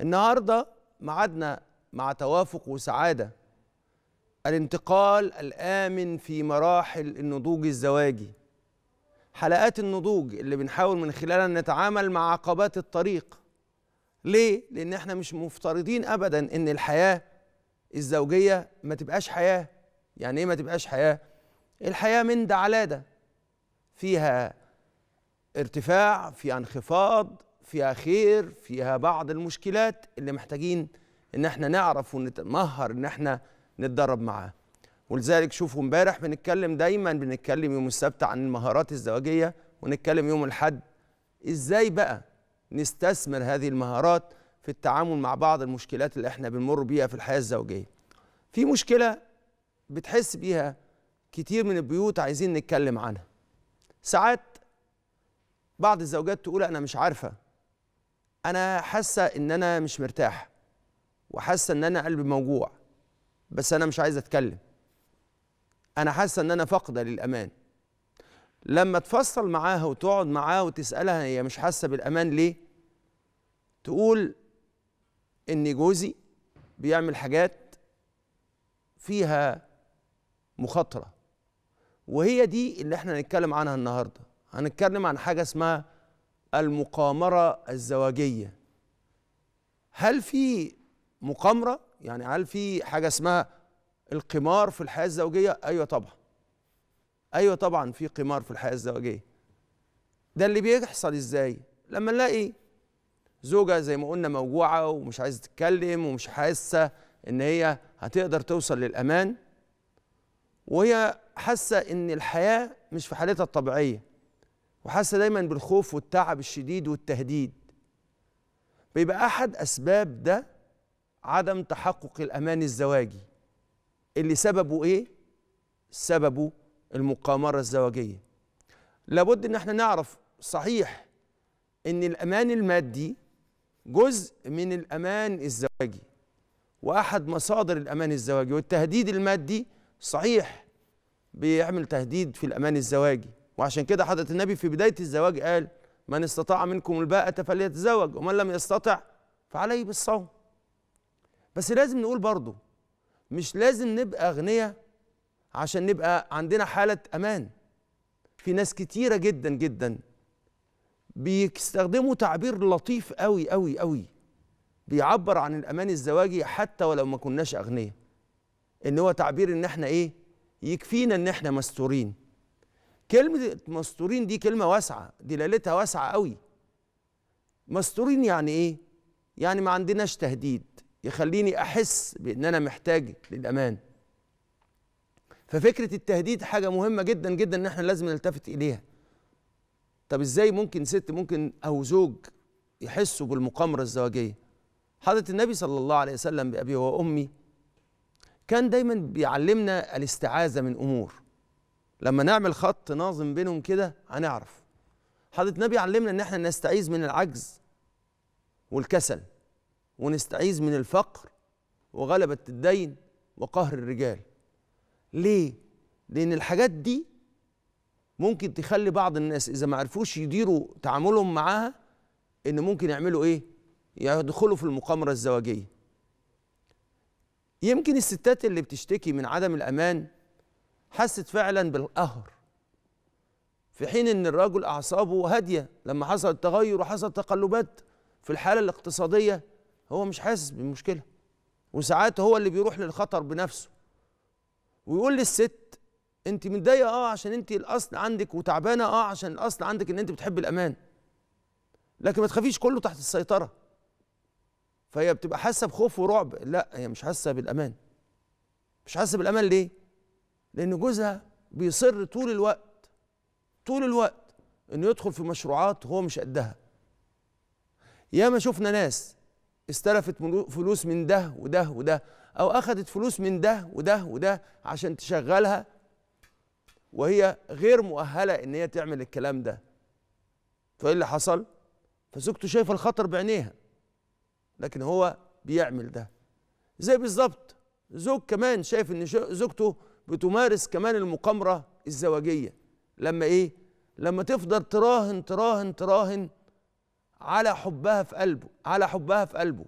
النهارده معادنا مع توافق وسعاده الانتقال الامن في مراحل النضوج الزواجي حلقات النضوج اللي بنحاول من خلالها نتعامل مع عقبات الطريق ليه لان احنا مش مفترضين ابدا ان الحياه الزوجيه ما تبقاش حياه يعني ايه ما تبقاش حياه الحياه من ده على ده فيها ارتفاع فيها انخفاض فيها خير فيها بعض المشكلات اللي محتاجين ان احنا نعرف ونتمهر ان احنا نتدرب معاه ولذلك شوفوا امبارح بنتكلم دايما بنتكلم يوم السبت عن المهارات الزواجيه ونتكلم يوم الاحد ازاي بقى نستثمر هذه المهارات في التعامل مع بعض المشكلات اللي احنا بنمر بيها في الحياه الزوجيه في مشكله بتحس بيها كتير من البيوت عايزين نتكلم عنها ساعات بعض الزوجات تقول انا مش عارفه انا حاسه ان انا مش مرتاح وحاسه ان انا قلبي موجوع بس انا مش عايز اتكلم انا حاسه ان انا فاقده للامان لما تفصل معاها وتقعد معاها وتسالها هي مش حاسه بالامان ليه تقول ان جوزي بيعمل حاجات فيها مخاطره وهي دي اللي احنا هنتكلم عنها النهارده هنتكلم عن حاجه اسمها المقامرة الزواجية هل في مقامرة يعني هل في حاجة اسمها القمار في الحياة الزوجية أيوة طبعا أيوة طبعا في قمار في الحياة الزوجية ده اللي بيحصل إزاي لما نلاقي زوجة زي ما قلنا موجوعة ومش عايزة تتكلم ومش حاسة إن هي هتقدر توصل للأمان وهي حاسة إن الحياة مش في حالتها الطبيعية وحاسه دايما بالخوف والتعب الشديد والتهديد بيبقى احد اسباب ده عدم تحقق الامان الزواجي اللي سببه ايه سببه المقامره الزواجيه لابد ان احنا نعرف صحيح ان الامان المادي جزء من الامان الزواجي واحد مصادر الامان الزواجي والتهديد المادي صحيح بيعمل تهديد في الامان الزواجي وعشان كده حضرة النبي في بداية الزواج قال من استطاع منكم الباءة فليتزوج ومن لم يستطع فعليه بالصوم بس لازم نقول برضه مش لازم نبقى أغنياء عشان نبقى عندنا حالة أمان في ناس كتيرة جدا جدا بيستخدموا تعبير لطيف قوي قوي قوي بيعبر عن الأمان الزواجي حتى ولو ما كناش أغنياء إن هو تعبير إن إحنا إيه يكفينا إن إحنا مستورين كلمة مستورين دي كلمة واسعة دلالتها واسعة قوي مستورين يعني ايه؟ يعني ما عندناش تهديد يخليني احس بان انا محتاج للامان ففكرة التهديد حاجة مهمة جدا جدا ان احنا لازم نلتفت اليها طب ازاي ممكن ست ممكن او زوج يحسوا بالمقامرة الزواجية حضرة النبي صلى الله عليه وسلم بأبي وأمي كان دايما بيعلمنا الاستعاذة من أمور لما نعمل خط ناظم بينهم كده هنعرف حضرت النبي علمنا ان احنا نستعيذ من العجز والكسل ونستعيذ من الفقر وغلبة الدين وقهر الرجال ليه؟ لأن الحاجات دي ممكن تخلي بعض الناس إذا ما عرفوش يديروا تعاملهم معاها إن ممكن يعملوا إيه؟ يدخلوا في المقامرة الزواجية يمكن الستات اللي بتشتكي من عدم الأمان حست فعلا بالقهر في حين ان الرجل اعصابه هاديه لما حصل التغير وحصل تقلبات في الحاله الاقتصاديه هو مش حاسس بالمشكله وساعات هو اللي بيروح للخطر بنفسه ويقول للست انت متضايقه اه عشان انت الاصل عندك وتعبانه اه عشان الاصل عندك ان انت بتحب الامان لكن ما تخافيش كله تحت السيطره فهي بتبقى حاسه بخوف ورعب لا هي مش حاسه بالامان مش حاسه بالامان ليه لأن جوزها بيصر طول الوقت طول الوقت إنه يدخل في مشروعات هو مش قدها ياما شفنا ناس استلفت فلوس من ده وده وده أو اخذت فلوس من ده وده وده عشان تشغلها وهي غير مؤهلة إن هي تعمل الكلام ده فإيه اللي حصل؟ فزوجته شايفة الخطر بعينيها لكن هو بيعمل ده زي بالظبط زوج كمان شايف إن زوجته بتمارس كمان المقامرة الزواجية لما إيه؟ لما تفضل تراهن تراهن تراهن على حبها في قلبه على حبها في قلبه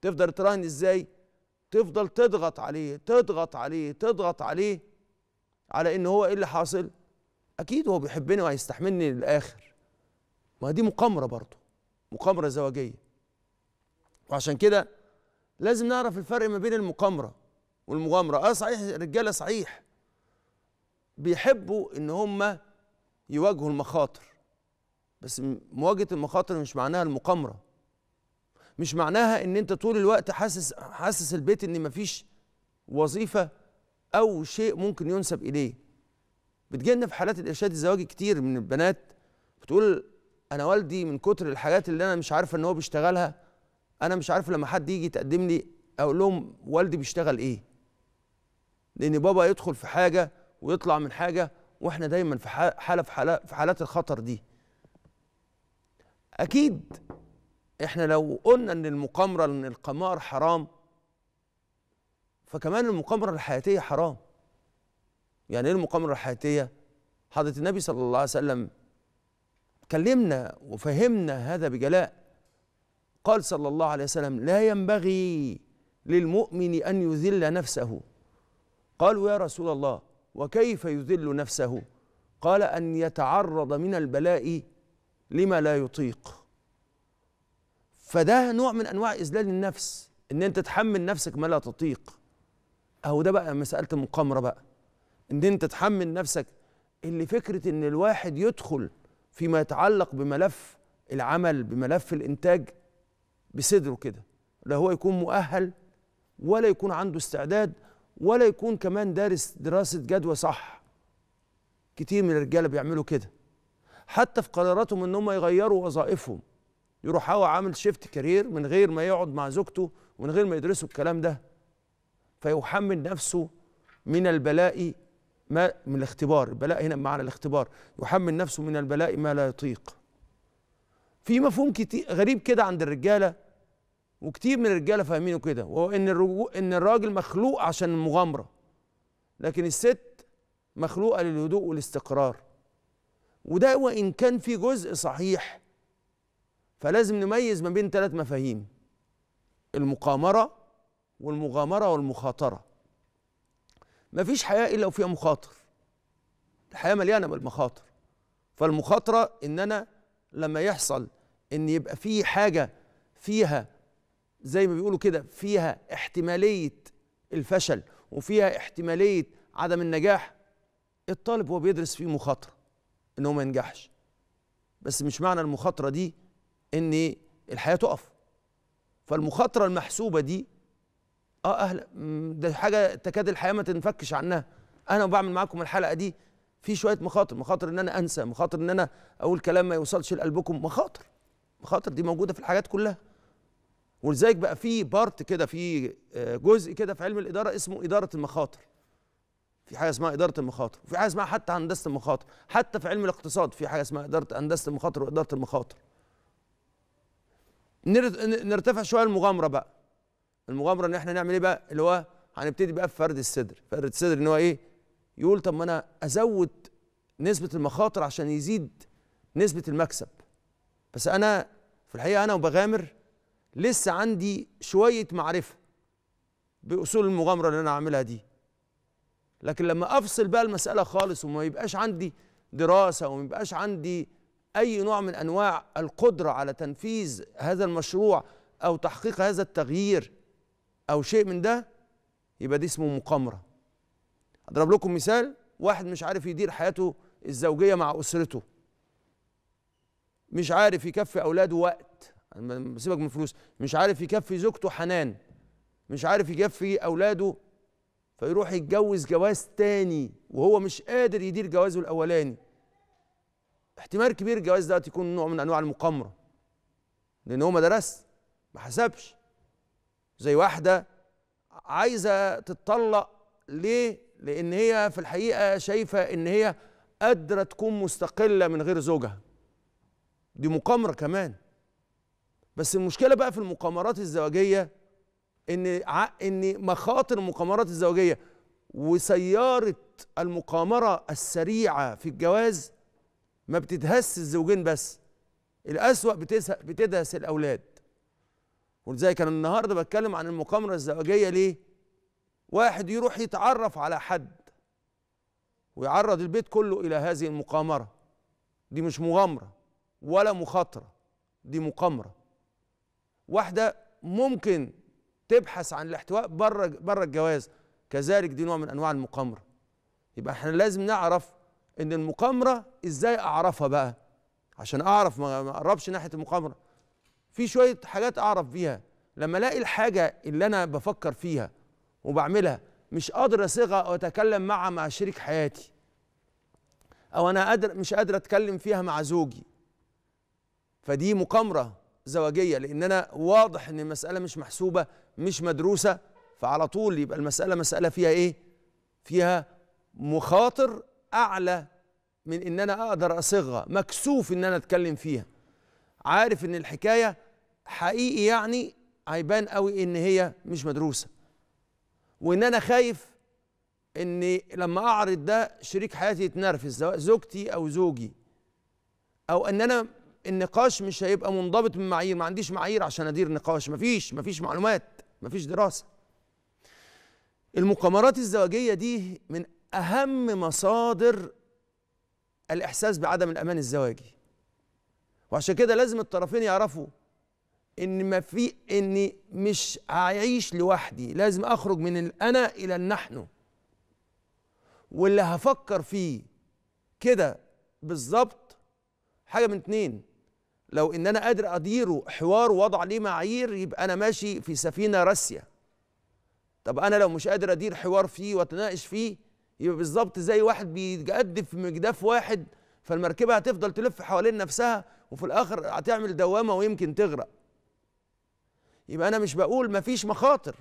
تفضل تراهن إزاي؟ تفضل تضغط عليه تضغط عليه تضغط عليه على إن هو إيه اللي حاصل؟ أكيد هو بيحبني وهيستحملني للآخر ما دي مقامرة برضه مقامرة زواجية وعشان كده لازم نعرف الفرق ما بين المقامرة والمغامره اه صحيح رجاله صحيح بيحبوا ان هم يواجهوا المخاطر بس مواجهه المخاطر مش معناها المقامره مش معناها ان انت طول الوقت حاسس حاسس البيت ان مفيش وظيفه او شيء ممكن ينسب اليه بتجينا في حالات الارشاد الزواجي كتير من البنات بتقول انا والدي من كتر الحاجات اللي انا مش عارفه ان هو بيشتغلها انا مش عارف لما حد يجي يتقدم لي اقول لهم والدي بيشتغل ايه لان بابا يدخل في حاجه ويطلع من حاجه واحنا دايما في حاله في حاله في حالات الخطر دي اكيد احنا لو قلنا ان المقامره ان القمار حرام فكمان المقامره الحياتيه حرام يعني ايه المقامره الحياتيه حضره النبي صلى الله عليه وسلم كلمنا وفهمنا هذا بجلاء قال صلى الله عليه وسلم لا ينبغي للمؤمن ان يذل نفسه قالوا يا رسول الله وكيف يذل نفسه قال ان يتعرض من البلاء لما لا يطيق فده نوع من انواع اذلال النفس ان انت تحمل نفسك ما لا تطيق اهو ده بقى مساله المقامره بقى ان انت تحمل نفسك اللي فكره ان الواحد يدخل فيما يتعلق بملف العمل بملف الانتاج بصدره كده لا هو يكون مؤهل ولا يكون عنده استعداد ولا يكون كمان دارس دراسة جدوى صح كتير من الرجالة بيعملوا كده حتى في قراراتهم ان هم يغيروا وظائفهم يروح هو عامل شيفت كارير من غير ما يقعد مع زوجته ومن غير ما يدرسوا الكلام ده فيحمل نفسه من البلاء ما من الاختبار البلاء هنا معنى الاختبار يحمل نفسه من البلاء ما لا يطيق في مفهوم كتير غريب كده عند الرجاله وكتير من الرجاله فاهمينه كده وهو ان ان الراجل مخلوق عشان المغامره لكن الست مخلوقه للهدوء والاستقرار وده وان كان في جزء صحيح فلازم نميز ما بين ثلاث مفاهيم المقامره والمغامره والمخاطره مفيش حياه الا وفيها مخاطر الحياه مليانه بالمخاطر فالمخاطره ان انا لما يحصل ان يبقى في حاجه فيها زي ما بيقولوا كده فيها احتماليه الفشل وفيها احتماليه عدم النجاح الطالب هو بيدرس فيه مخاطره ان هو ما ينجحش بس مش معنى المخاطره دي ان الحياه تقف فالمخاطره المحسوبه دي اه اهلا ده حاجه تكاد الحياه ما تنفكش عنها انا بعمل معاكم الحلقه دي في شويه مخاطر مخاطر ان انا انسى مخاطر ان انا اقول كلام ما يوصلش لقلبكم مخاطر مخاطر دي موجوده في الحاجات كلها ولذلك بقى في بارت كده في آه، جزء كده في علم الاداره اسمه اداره المخاطر في حاجه اسمها اداره المخاطر وفي حاجه اسمها حتى هندسه المخاطر حتى في علم الاقتصاد في حاجه اسمها اداره هندسه المخاطر واداره المخاطر نرتفع شويه المغامره بقى المغامره ان احنا نعمل ايه بقى اللي هو هنبتدي بقى في فرد الصدر فرد الصدر ان هو ايه يقول طب ما انا ازود نسبه المخاطر عشان يزيد نسبه المكسب بس انا في الحقيقه انا وبغامر لسه عندي شويه معرفه باصول المغامره اللي انا عاملها دي لكن لما افصل بقى المساله خالص وما يبقاش عندي دراسه وما يبقاش عندي اي نوع من انواع القدره على تنفيذ هذا المشروع او تحقيق هذا التغيير او شيء من ده يبقى دي اسمه مقامره اضرب لكم مثال واحد مش عارف يدير حياته الزوجيه مع اسرته مش عارف يكفي اولاده وقت سيبك من الفلوس مش عارف يكفي زوجته حنان مش عارف يكفي اولاده فيروح يتجوز جواز تاني وهو مش قادر يدير جوازه الاولاني احتمال كبير الجواز ده يكون نوع من انواع المقامره لان هو ما درس ما حسبش زي واحده عايزه تتطلق ليه لان هي في الحقيقه شايفه ان هي قادره تكون مستقله من غير زوجها دي مقامره كمان بس المشكله بقى في المقامرات الزواجيه ان ان مخاطر المقامرات الزواجيه وسياره المقامره السريعه في الجواز ما بتدهس الزوجين بس الاسوا بتدهس الاولاد ولذلك انا النهارده بتكلم عن المقامره الزواجيه ليه واحد يروح يتعرف على حد ويعرض البيت كله الى هذه المقامره دي مش مغامره ولا مخاطره دي مقامره واحده ممكن تبحث عن الاحتواء بره بره الجواز كذلك دي نوع من انواع المقامره يبقى احنا لازم نعرف ان المقامره ازاي اعرفها بقى عشان اعرف ما اقربش ناحيه المقامره في شويه حاجات اعرف بيها لما الاقي الحاجه اللي انا بفكر فيها وبعملها مش قادر اصيغها او اتكلم معها مع شريك حياتي او انا قادر مش قادر اتكلم فيها مع زوجي فدي مقامره زواجيه لان انا واضح ان المساله مش محسوبه مش مدروسه فعلى طول يبقى المساله مساله فيها ايه؟ فيها مخاطر اعلى من ان انا اقدر اصيغها مكسوف ان انا اتكلم فيها عارف ان الحكايه حقيقي يعني هيبان قوي ان هي مش مدروسه وان انا خايف ان لما اعرض ده شريك حياتي يتنرفز سواء زوجتي او زوجي او ان انا النقاش مش هيبقى منضبط من معايير ما عنديش معايير عشان ادير نقاش مفيش مفيش معلومات مفيش دراسه المقامرات الزواجيه دي من اهم مصادر الاحساس بعدم الامان الزواجي وعشان كده لازم الطرفين يعرفوا ان ما في ان مش هعيش لوحدي لازم اخرج من الانا الى النحن واللي هفكر فيه كده بالظبط حاجه من اتنين لو ان انا قادر اديره حوار ووضع ليه معايير يبقى انا ماشي في سفينه راسيه طب انا لو مش قادر ادير حوار فيه واتناقش فيه يبقى بالظبط زي واحد بيتقدف في مجداف واحد فالمركبه هتفضل تلف حوالين نفسها وفي الاخر هتعمل دوامه ويمكن تغرق يبقى انا مش بقول مفيش مخاطر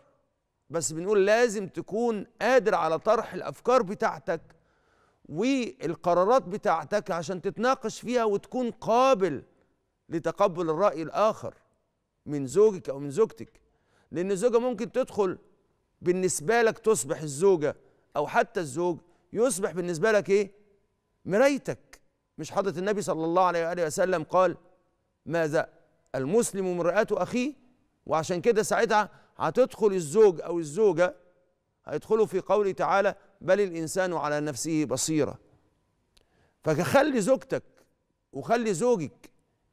بس بنقول لازم تكون قادر على طرح الافكار بتاعتك والقرارات بتاعتك عشان تتناقش فيها وتكون قابل لتقبل الرأي الآخر من زوجك أو من زوجتك لأن الزوجة ممكن تدخل بالنسبة لك تصبح الزوجة أو حتى الزوج يصبح بالنسبة لك إيه؟ مرايتك مش حضرة النبي صلى الله عليه وآله وسلم قال ماذا؟ المسلم مرآة أخيه وعشان كده ساعتها هتدخل الزوج أو الزوجة هيدخلوا في قوله تعالى بل الإنسان على نفسه بصيرة فخلي زوجتك وخلي زوجك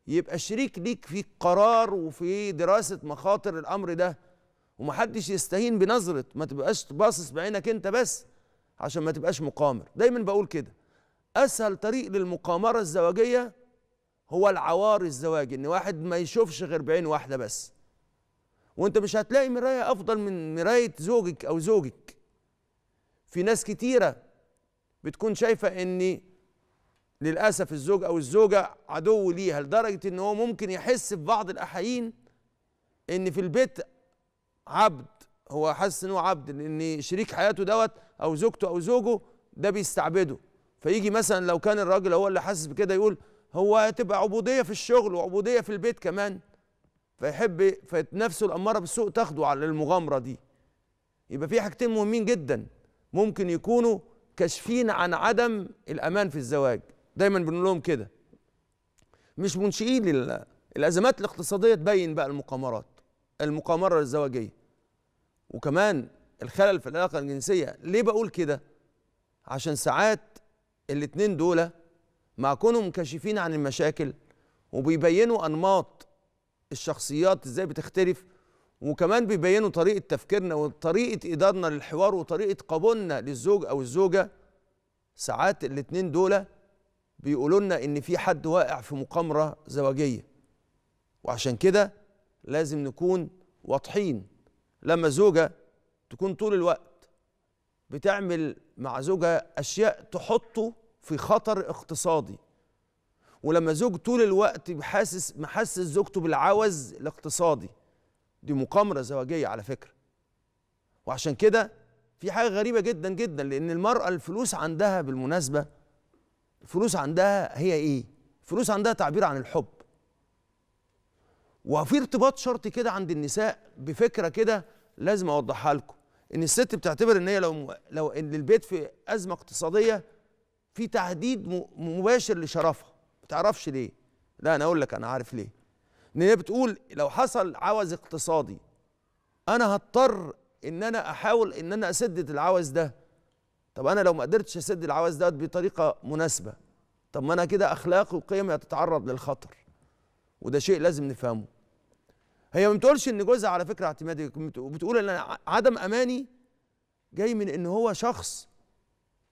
يبقى شريك ليك في القرار وفي دراسة مخاطر الأمر ده ومحدش يستهين بنظرة ما تبقاش باصص بعينك أنت بس عشان ما تبقاش مقامر دايما بقول كده أسهل طريق للمقامرة الزواجية هو العوار الزواجي إن واحد ما يشوفش غير بعين واحدة بس وأنت مش هتلاقي مراية أفضل من مراية زوجك أو زوجك في ناس كتيرة بتكون شايفة إن للأسف الزوج أو الزوجة عدو ليها لدرجة إن هو ممكن يحس في بعض الأحايين إن في البيت عبد هو حاسس إن هو عبد لأن شريك حياته دوت أو زوجته أو زوجه ده بيستعبده فيجي مثلا لو كان الراجل هو اللي حاسس بكده يقول هو هتبقى عبودية في الشغل وعبودية في البيت كمان فيحب فنفسه الأمارة بالسوء تاخده على المغامرة دي يبقى في حاجتين مهمين جدا ممكن يكونوا كاشفين عن عدم الأمان في الزواج دايما بنقول لهم كده مش منشئين لل... الازمات الاقتصاديه تبين بقى المقامرات المقامره الزواجيه وكمان الخلل في العلاقه الجنسيه ليه بقول كده عشان ساعات الاتنين دول مع كونهم كاشفين عن المشاكل وبيبينوا انماط الشخصيات ازاي بتختلف وكمان بيبينوا طريقه تفكيرنا وطريقه ادارنا للحوار وطريقه قبولنا للزوج او الزوجه ساعات الاتنين دول بيقولوا لنا ان في حد واقع في مقامره زواجيه وعشان كده لازم نكون واضحين لما زوجه تكون طول الوقت بتعمل مع زوجها اشياء تحطه في خطر اقتصادي ولما زوج طول الوقت بحاسس محسس زوجته بالعوز الاقتصادي دي مقامره زواجيه على فكره وعشان كده في حاجه غريبه جدا جدا لان المراه الفلوس عندها بالمناسبه الفلوس عندها هي ايه الفلوس عندها تعبير عن الحب وفي ارتباط شرطي كده عند النساء بفكره كده لازم اوضحها لكم ان الست بتعتبر ان هي لو لو ان البيت في ازمه اقتصاديه في تهديد مباشر لشرفها ما تعرفش ليه لا انا اقول لك انا عارف ليه ان هي بتقول لو حصل عوز اقتصادي انا هضطر ان انا احاول ان انا اسدد العوز ده طب انا لو ما قدرتش اسد العوز دوت بطريقه مناسبه طب ما انا كده اخلاقي وقيمي هتتعرض للخطر وده شيء لازم نفهمه هي ما بتقولش ان جوزها على فكره اعتمادي بتقول ان عدم اماني جاي من ان هو شخص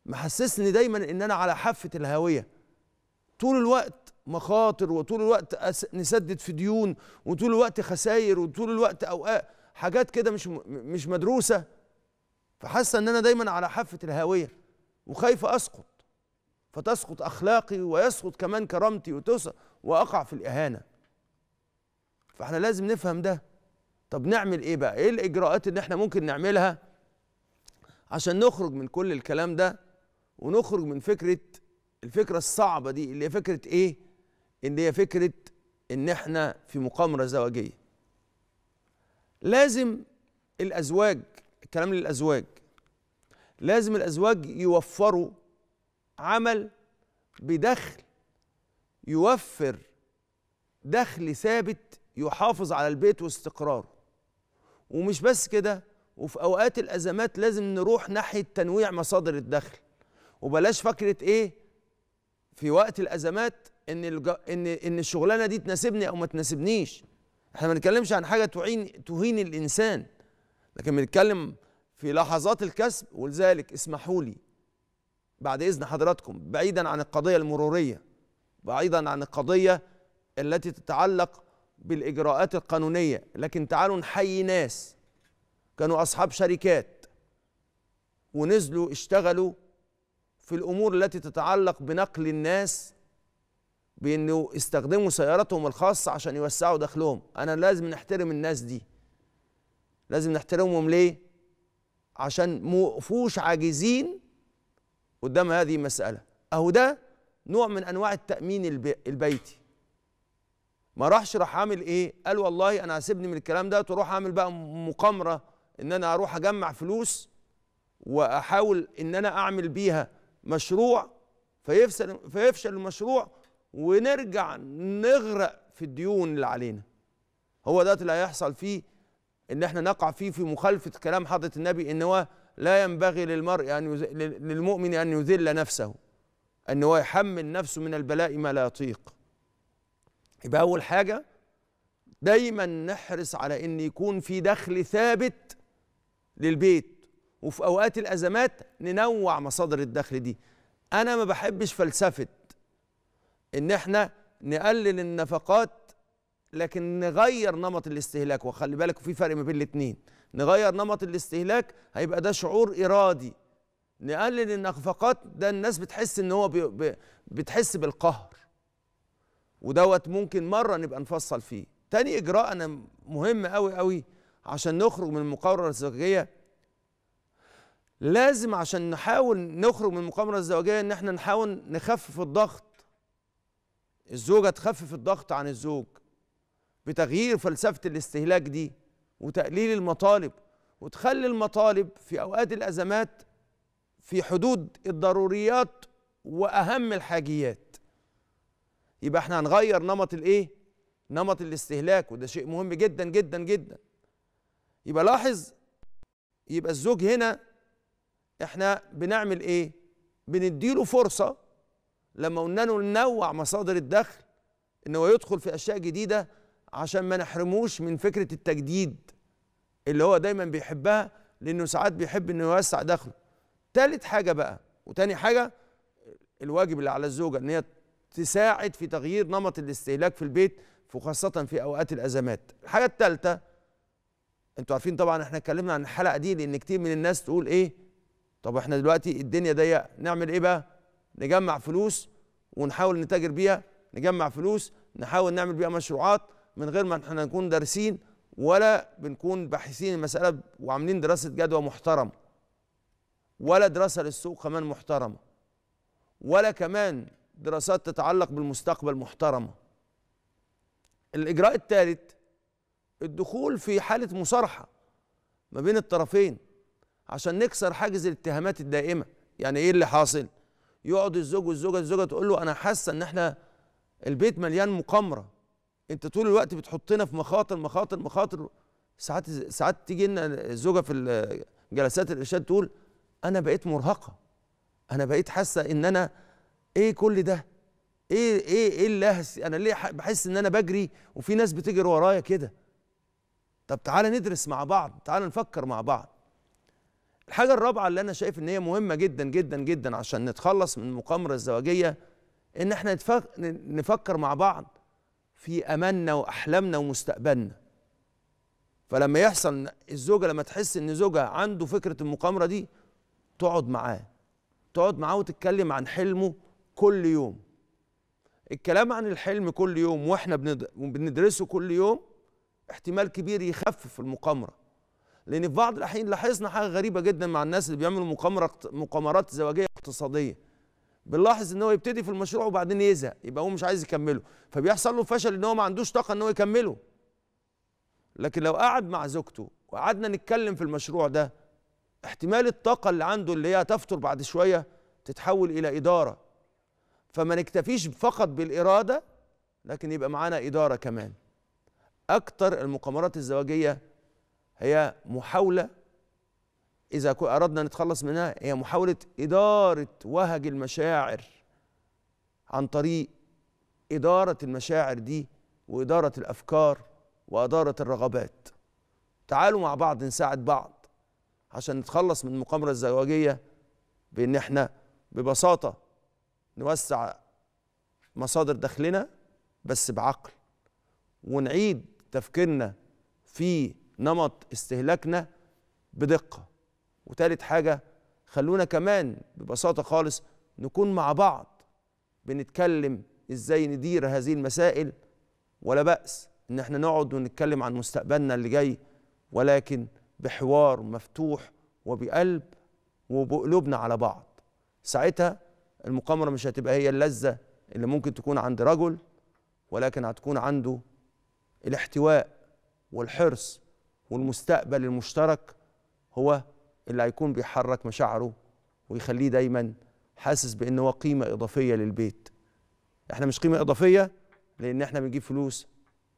محسسني دايما ان انا على حافه الهاويه طول الوقت مخاطر وطول الوقت نسدد في ديون وطول الوقت خساير وطول الوقت اوقات حاجات كده مش مش مدروسه فحاسه ان انا دايما على حافه الهاويه وخايفه اسقط فتسقط اخلاقي ويسقط كمان كرامتي وتسقط واقع في الاهانه فاحنا لازم نفهم ده طب نعمل ايه بقى ايه الاجراءات اللي احنا ممكن نعملها عشان نخرج من كل الكلام ده ونخرج من فكره الفكره الصعبه دي اللي هي فكره ايه اللي هي فكره ان احنا في مقامره زواجيه لازم الازواج كلام للازواج لازم الازواج يوفروا عمل بدخل يوفر دخل ثابت يحافظ على البيت واستقراره ومش بس كده وفي اوقات الازمات لازم نروح ناحيه تنويع مصادر الدخل وبلاش فكره ايه في وقت الازمات ان ان ان الشغلانه دي تناسبني او ما تناسبنيش احنا ما بنتكلمش عن حاجه تعين تهين الانسان لكن بنتكلم في لحظات الكسب ولذلك اسمحوا لي بعد إذن حضراتكم بعيدا عن القضية المرورية بعيدا عن القضية التي تتعلق بالإجراءات القانونية لكن تعالوا نحيي ناس كانوا أصحاب شركات ونزلوا اشتغلوا في الأمور التي تتعلق بنقل الناس بأنه استخدموا سياراتهم الخاصة عشان يوسعوا دخلهم أنا لازم نحترم الناس دي لازم نحترمهم ليه عشان موقفوش عاجزين قدام هذه المسألة أهو ده نوع من أنواع التأمين البيتي ما راحش راح عامل إيه قال والله أنا هسيبني من الكلام ده وأروح أعمل بقى مقامرة إن أنا أروح أجمع فلوس وأحاول إن أنا أعمل بيها مشروع فيفشل فيفشل المشروع ونرجع نغرق في الديون اللي علينا هو ده اللي هيحصل فيه ان احنا نقع فيه في مخالفه كلام حضره النبي ان هو لا ينبغي للمرء ان يز... للمؤمن ان يذل نفسه ان هو يحمل نفسه من البلاء ما لا يطيق يبقى اول حاجه دايما نحرص على ان يكون في دخل ثابت للبيت وفي اوقات الازمات ننوع مصادر الدخل دي انا ما بحبش فلسفه ان احنا نقلل النفقات لكن نغير نمط الاستهلاك وخلي بالك في فرق ما بين الاثنين نغير نمط الاستهلاك هيبقى ده شعور ارادي نقلل النفقات ده الناس بتحس ان هو بي بي بتحس بالقهر ودوت ممكن مره نبقى نفصل فيه تاني اجراء انا مهم قوي قوي عشان نخرج من المقاومه الزوجيه لازم عشان نحاول نخرج من المقامره الزوجيه ان احنا نحاول نخفف الضغط الزوجه تخفف الضغط عن الزوج بتغيير فلسفه الاستهلاك دي وتقليل المطالب وتخلي المطالب في اوقات الازمات في حدود الضروريات واهم الحاجيات يبقى احنا هنغير نمط الايه نمط الاستهلاك وده شيء مهم جدا جدا جدا يبقى لاحظ يبقى الزوج هنا احنا بنعمل ايه بنديله فرصه لما قلنا له ننوع مصادر الدخل ان هو يدخل في اشياء جديده عشان ما نحرموش من فكره التجديد اللي هو دايما بيحبها لانه ساعات بيحب انه يوسع دخله تالت حاجه بقى وتاني حاجه الواجب اللي على الزوجه ان هي تساعد في تغيير نمط الاستهلاك في البيت وخاصه في اوقات الازمات الحاجه الثالثه انتوا عارفين طبعا احنا اتكلمنا عن الحلقه دي لان كتير من الناس تقول ايه طب احنا دلوقتي الدنيا ضيقه نعمل ايه بقى نجمع فلوس ونحاول نتاجر بيها نجمع فلوس نحاول نعمل بيها مشروعات من غير ما احنا نكون دارسين ولا بنكون باحثين المساله وعاملين دراسه جدوى محترمه ولا دراسه للسوق كمان محترمه ولا كمان دراسات تتعلق بالمستقبل محترمه الاجراء الثالث الدخول في حاله مصارحه ما بين الطرفين عشان نكسر حاجز الاتهامات الدائمه يعني ايه اللي حاصل يقعد الزوج والزوجه الزوجه تقول له انا حاسه ان احنا البيت مليان مقامره انت طول الوقت بتحطنا في مخاطر مخاطر مخاطر ساعات ساعات تيجي لنا الزوجه في جلسات الارشاد تقول انا بقيت مرهقه انا بقيت حاسه ان انا ايه كل ده ايه ايه ايه اللهس انا ليه بحس ان انا بجري وفي ناس بتجري ورايا كده طب تعالى ندرس مع بعض تعالى نفكر مع بعض الحاجه الرابعه اللي انا شايف ان هي مهمه جدا جدا جدا عشان نتخلص من المقامره الزواجيه ان احنا نفكر مع بعض في اماننا واحلامنا ومستقبلنا فلما يحصل الزوجه لما تحس ان زوجها عنده فكره المقامره دي تقعد معاه تقعد معاه وتتكلم عن حلمه كل يوم الكلام عن الحلم كل يوم واحنا بندرسه كل يوم احتمال كبير يخفف المقامره لان في بعض الاحيان لاحظنا حاجه غريبه جدا مع الناس اللي بيعملوا مقامره مقامرات زواجيه اقتصاديه بنلاحظ ان هو يبتدي في المشروع وبعدين يزهق يبقى هو مش عايز يكمله فبيحصل له فشل ان هو ما عندوش طاقه ان هو يكمله لكن لو قعد مع زوجته وقعدنا نتكلم في المشروع ده احتمال الطاقه اللي عنده اللي هي تفطر بعد شويه تتحول الى اداره فما نكتفيش فقط بالاراده لكن يبقى معانا اداره كمان اكتر المقامرات الزواجيه هي محاوله إذا أردنا نتخلص منها هي محاولة إدارة وهج المشاعر عن طريق إدارة المشاعر دي وإدارة الأفكار وإدارة الرغبات تعالوا مع بعض نساعد بعض عشان نتخلص من المقامرة الزواجية بإن إحنا ببساطة نوسع مصادر دخلنا بس بعقل ونعيد تفكيرنا في نمط استهلاكنا بدقة وتالت حاجة خلونا كمان ببساطة خالص نكون مع بعض بنتكلم ازاي ندير هذه المسائل ولا بأس ان احنا نقعد ونتكلم عن مستقبلنا اللي جاي ولكن بحوار مفتوح وبقلب وبقلوبنا على بعض ساعتها المقامرة مش هتبقى هي اللذة اللي ممكن تكون عند رجل ولكن هتكون عنده الاحتواء والحرص والمستقبل المشترك هو اللي هيكون بيحرك مشاعره ويخليه دايما حاسس بان هو قيمه اضافيه للبيت احنا مش قيمه اضافيه لان احنا بنجيب فلوس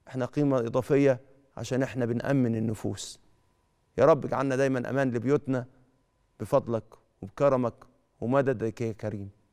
احنا قيمه اضافيه عشان احنا بنامن النفوس يا رب اجعلنا دايما امان لبيوتنا بفضلك وبكرمك ومددك يا كريم